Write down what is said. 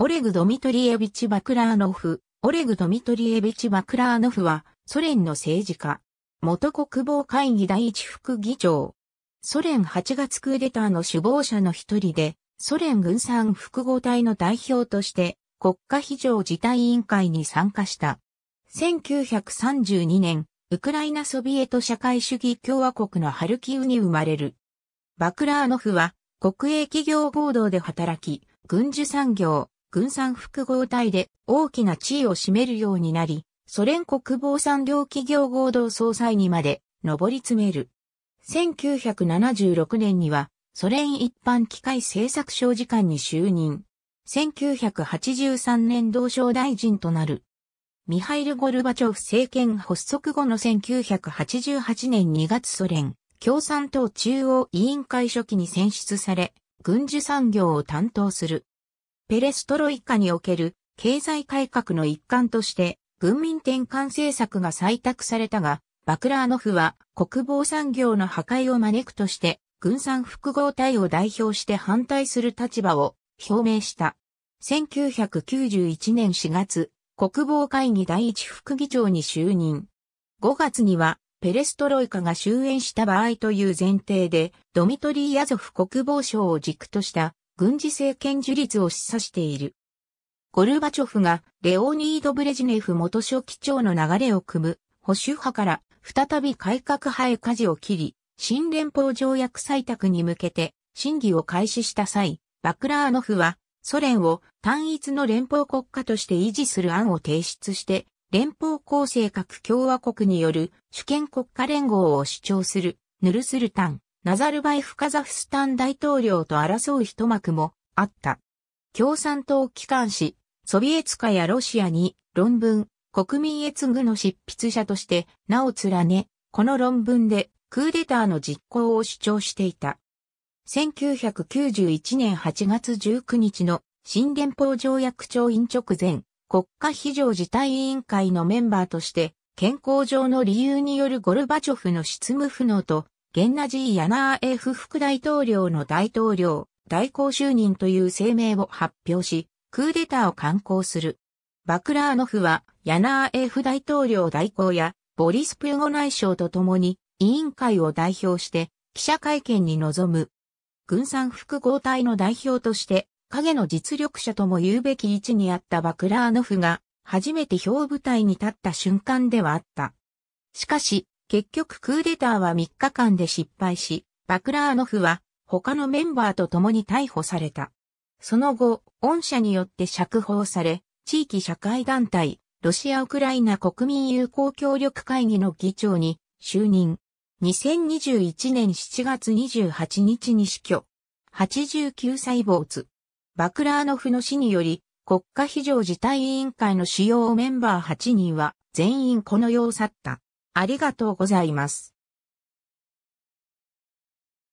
オレグ・ドミトリエビチ・バクラーノフ、オレグ・ドミトリエビチ・バクラーノフは、ソ連の政治家。元国防会議第一副議長。ソ連8月クーデターの首謀者の一人で、ソ連軍産複合体の代表として、国家非常事態委員会に参加した。1932年、ウクライナソビエト社会主義共和国のハルキウに生まれる。バクラーノフは、国営企業合同で働き、軍需産業、軍産複合体で大きな地位を占めるようになり、ソ連国防産業企業合同総裁にまで上り詰める。1976年にはソ連一般機械製作省次官に就任。1983年同省大臣となる。ミハイル・ゴルバチョフ政権発足後の1988年2月ソ連共産党中央委員会初期に選出され、軍需産業を担当する。ペレストロイカにおける経済改革の一環として、軍民転換政策が採択されたが、バクラーノフは国防産業の破壊を招くとして、軍産複合体を代表して反対する立場を表明した。1991年4月、国防会議第一副議長に就任。5月には、ペレストロイカが終焉した場合という前提で、ドミトリー・ヤゾフ国防省を軸とした軍事政権樹立を示唆している。ゴルバチョフがレオニード・ブレジネフ元書記長の流れを組む保守派から再び改革派へ舵を切り、新連邦条約採択に向けて審議を開始した際、バクラーノフはソ連を単一の連邦国家として維持する案を提出して、連邦構成各共和国による主権国家連合を主張するヌルスルタン、ナザルバエフカザフスタン大統領と争う一幕もあった。共産党機関紙、ソビエツカやロシアに論文、国民越具の執筆者として名を連ね、この論文でクーデターの実行を主張していた。1991年8月19日の新連邦条約調印直前、国家非常事態委員会のメンバーとして、健康上の理由によるゴルバチョフの執務不能とゲンナジー・ヤナーエフ副大統領の大統領、代行就任という声明を発表し、クーデターを刊行する。バクラーノフは、ヤナーエフ大統領代行や、ボリス・プヨゴ内相と共に、委員会を代表して、記者会見に臨む。軍産複合体の代表として、影の実力者とも言うべき位置にあったバクラーノフが、初めて表舞台に立った瞬間ではあった。しかし、結局クーデターは3日間で失敗し、バクラーノフは他のメンバーと共に逮捕された。その後、恩赦によって釈放され、地域社会団体、ロシア・ウクライナ国民友好協力会議の議長に就任。2021年7月28日に死去。89歳没。バクラーノフの死により、国家非常事態委員会の主要メンバー8人は全員この世を去った。ありがとうございます。